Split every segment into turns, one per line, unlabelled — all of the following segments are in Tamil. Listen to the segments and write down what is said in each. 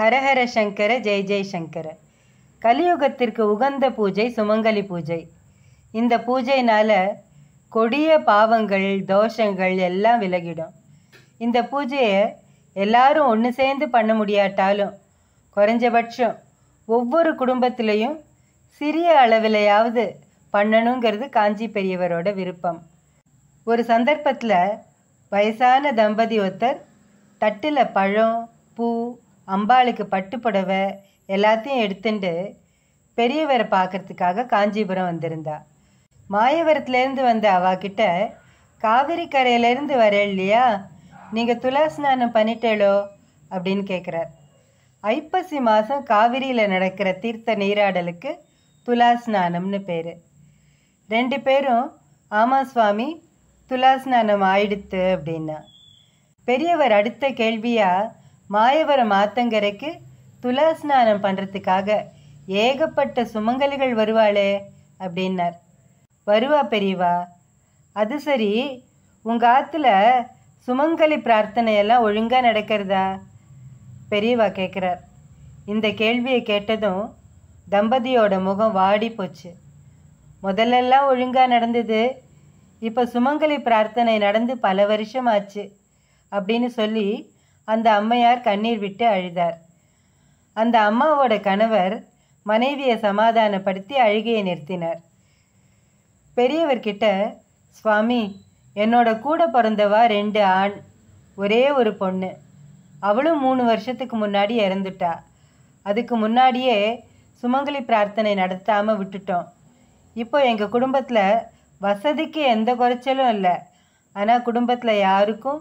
ஹரஹர சங்கர ஜெய் ஜெய் சங்கர கலியுகத்திற்கு உகந்த பூஜை சுமங்கலி பூஜை இந்த பூஜைனால கொடிய பாவங்கள் தோஷங்கள் எல்லாம் விலகிடும் இந்த பூஜையை எல்லாரும் ஒன்று சேர்ந்து பண்ண முடியாட்டாலும் குறைஞ்சபட்சம் ஒவ்வொரு குடும்பத்திலையும் சிறிய அளவிலையாவது பண்ணணுங்கிறது காஞ்சி பெரியவரோட விருப்பம் ஒரு சந்தர்ப்பத்தில் வயசான தம்பதி ஒருத்தர் தட்டில் பழம் பூ அம்பாளுக்கு பட்டு புடவை எல்லாத்தையும் எடுத்துட்டு பெரியவரை பார்க்கறதுக்காக காஞ்சிபுரம் வந்திருந்தா மாயவரத்துலேருந்து வந்த அவாக்கிட்ட காவிரி கரையிலேருந்து வர இல்லையா நீங்கள் துலா ஸ்நானம் பண்ணிட்டேளோ அப்படின்னு கேட்குறார் ஐப்பசி மாதம் காவிரியில் நடக்கிற தீர்த்த நீராடலுக்கு துலா ஸ்நானம்னு பேர் ரெண்டு பேரும் ஆமா சுவாமி துலா ஸ்நானம் ஆயிடுத்து அப்படின்னா பெரியவர் அடுத்த கேள்வியாக மாயவரம் ஆத்தங்கரைக்கு துலாஸ்நானம் பண்ணுறதுக்காக ஏகப்பட்ட சுமங்கலிகள் வருவாளே அப்படின்னார் வருவா பெரியவா அது சரி உங்கள் ஆற்றுல சுமங்கலி பிரார்த்தனையெல்லாம் ஒழுங்காக நடக்கிறதா பெரியவா கேட்குறார் இந்த கேள்வியை கேட்டதும் தம்பதியோட முகம் வாடி போச்சு முதல்லலாம் ஒழுங்காக நடந்தது இப்போ சுமங்கலி பிரார்த்தனை நடந்து பல வருஷம் ஆச்சு அப்படின்னு சொல்லி அந்த அம்மையார் கண்ணீர் விட்டு அழுதார் அந்த அம்மாவோட கணவர் மனைவியை சமாதானப்படுத்தி அழுகையை நிறுத்தினார் பெரியவர்கிட்ட சுவாமி என்னோட கூட பிறந்தவா ரெண்டு ஆண் ஒரே ஒரு பொண்ணு அவளும் மூணு வருஷத்துக்கு முன்னாடி இறந்துட்டா அதுக்கு முன்னாடியே சுமங்கலி பிரார்த்தனை நடத்தாமல் விட்டுட்டோம் இப்போ எங்கள் குடும்பத்தில் வசதிக்கு எந்த குறைச்சலும் இல்லை ஆனால் குடும்பத்தில் யாருக்கும்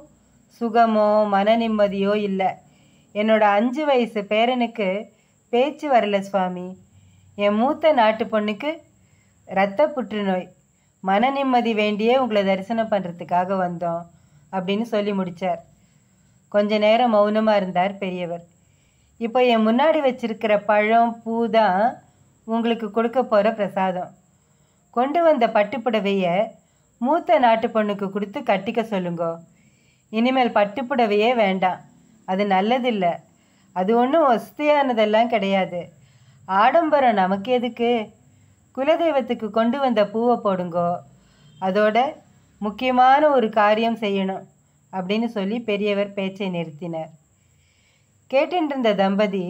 சுகமோ மன நிம்மதியோ இல்லை என்னோட அஞ்சு வயசு பேரனுக்கு பேச்சு வரல சுவாமி என் மூத்த நாட்டு பொண்ணுக்கு இரத்த புற்றுநோய் மன நிம்மதி வேண்டியே உங்களை தரிசனம் பண்ணுறதுக்காக வந்தோம் அப்படின்னு சொல்லி முடித்தார் கொஞ்ச நேரம் மௌனமாக இருந்தார் பெரியவர் இப்போ என் முன்னாடி வச்சிருக்கிற பழம் பூ தான் உங்களுக்கு கொடுக்க போகிற பிரசாதம் கொண்டு வந்த பட்டுப்புடவையை மூத்த நாட்டு பொண்ணுக்கு கொடுத்து கட்டிக்க சொல்லுங்கோ இனிமேல் பட்டுப்புடவையே வேண்டாம் அது நல்லதில்லை அது ஒன்றும் வசதியானதெல்லாம் கிடையாது ஆடம்பரம் நமக்கு எதுக்கு குலதெய்வத்துக்கு கொண்டு வந்த பூவை போடுங்கோ அதோட முக்கியமான ஒரு காரியம் செய்யணும் அப்படின்னு சொல்லி பெரியவர் பேச்சை நிறுத்தினார் கேட்டுருந்த தம்பதி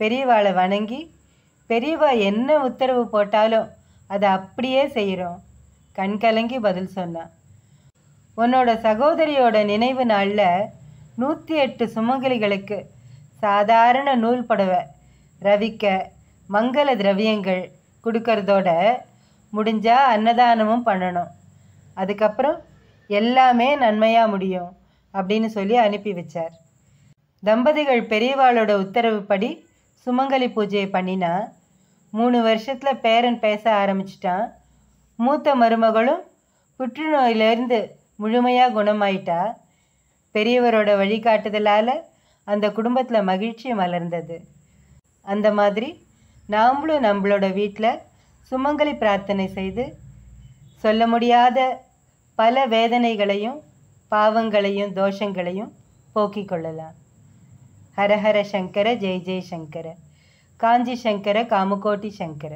பெரியவாளை வணங்கி பெரியவா என்ன உத்தரவு போட்டாலும் அதை அப்படியே செய்கிறோம் கண்கலங்கி பதில் சொன்னான் உன்னோட சகோதரியோட நினைவு நாளில் நூற்றி எட்டு சுமங்கலிகளுக்கு சாதாரண நூல் புடவை ரவிக்க மங்கள திரவியங்கள் கொடுக்கறதோட முடிஞ்சால் அன்னதானமும் பண்ணணும் அதுக்கப்புறம் எல்லாமே நன்மையாக முடியும் அப்படின்னு சொல்லி அனுப்பி வச்சார் தம்பதிகள் பெரியவாளோட உத்தரவுப்படி சுமங்கலி பூஜையை பண்ணினா மூணு வருஷத்தில் பேரன் பேச ஆரம்பிச்சிட்டான் மூத்த மருமகளும் புற்றுநோயிலேருந்து முழுமையாக குணமாயிட்டா பெரியவரோட வழிகாட்டுதலால் அந்த குடும்பத்தில் மகிழ்ச்சி மலர்ந்தது அந்த மாதிரி நாமளும் நம்மளோட வீட்டில் சுமங்கலி பிரார்த்தனை செய்து சொல்ல முடியாத பல வேதனைகளையும் பாவங்களையும் தோஷங்களையும் போக்கிக் கொள்ளலாம் ஹரஹர சங்கர ஜெய் ஜெய் சங்கர காஞ்சி சங்கர காமகோட்டி சங்கர